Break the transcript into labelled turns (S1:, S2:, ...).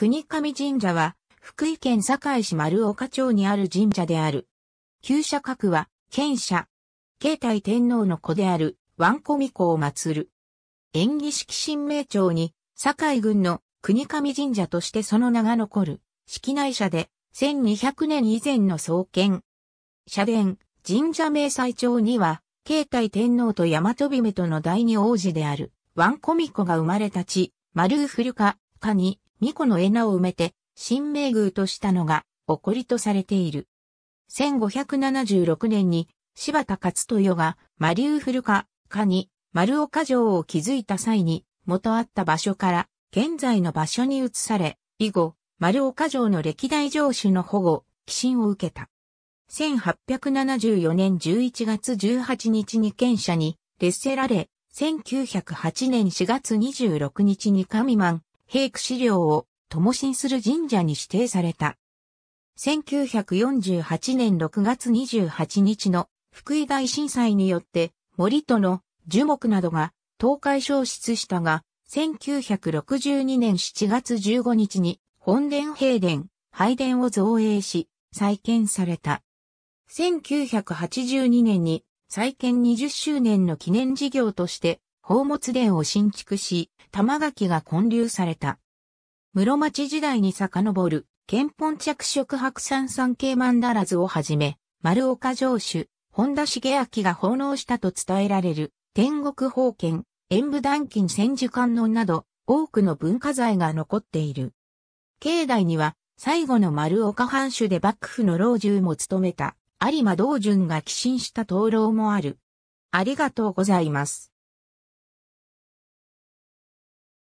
S1: 国神神社は、福井県
S2: 堺市丸岡町にある神社である。旧社格は、県社。慶太天皇の子である、ワンコミコを祀る。縁起式神明町に、堺郡の国神神社としてその名が残る、式内社で、1200年以前の創建。社殿、神社明祭町には、慶太天皇と大和姫との第二王子である、ワンコミコが生まれた地、丸古か、かに、巫女の絵名を埋めて、新名宮としたのが、誇りとされている。1576年に、柴田勝豊が、マリウフルカ、カに、丸岡城を築いた際に、元あった場所から、現在の場所に移され、以後、丸岡城の歴代城主の保護、寄進を受けた。1874年11月18日に県社に列せられ、1908年4月26日に神満、兵区資料を灯進する神社に指定された。1948年6月28日の福井大震災によって森との樹木などが倒壊消失したが、1962年7月15日に本殿平殿、拝殿を造営し、再建された。1982年に再建20周年の記念事業として宝物殿を新築し、玉垣が建立された。室町時代に遡る、憲本着色白山三景ンダラズをはじめ、丸岡城主、本田茂明が奉納したと伝えられる、天国宝剣、演武断金千手観音など、多くの文化財が残っている。境内には、最後の丸岡藩主で幕府の老中も務めた、有馬道順が寄進した灯籠も
S1: ある。ありがとうございます。